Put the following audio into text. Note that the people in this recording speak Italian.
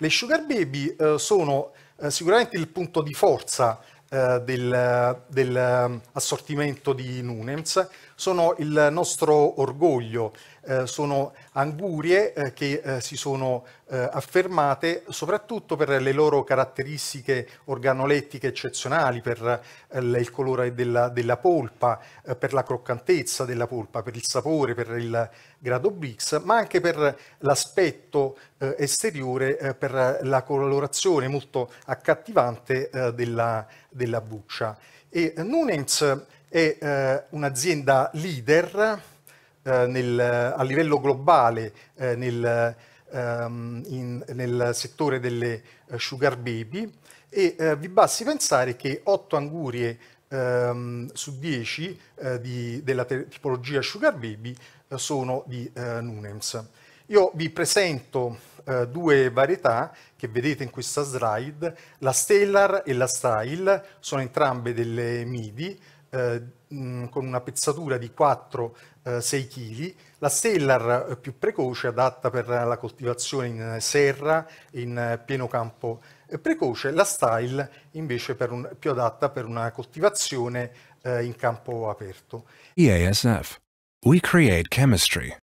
Le sugar baby eh, sono eh, sicuramente il punto di forza eh, dell'assortimento del eh, di Nunems, sono il nostro orgoglio, eh, sono angurie eh, che eh, si sono eh, affermate soprattutto per le loro caratteristiche organolettiche eccezionali, per il colore della, della polpa, per la croccantezza della polpa, per il sapore, per il grado Brix, ma anche per l'aspetto esteriore, per la colorazione molto accattivante della, della buccia. E eh, Nunens è eh, un'azienda leader eh, nel, a livello globale eh, nel, ehm, in, nel, settore delle eh, sugar baby e eh, vi basti pensare che 8 angurie ehm, su 10 di, della tipologia sugar baby sono di Nunens. Io vi presento eh, due varietà che vedete in questa slide, la Stellar e la Style, sono entrambe delle midi eh, mh, con una pezzatura di 4-6 eh, kg, la Stellar è eh, più precoce adatta per la coltivazione in serra e in eh, pieno campo eh, precoce, la Style invece un, più adatta per una coltivazione in campo aperto. EASF. We create chemistry.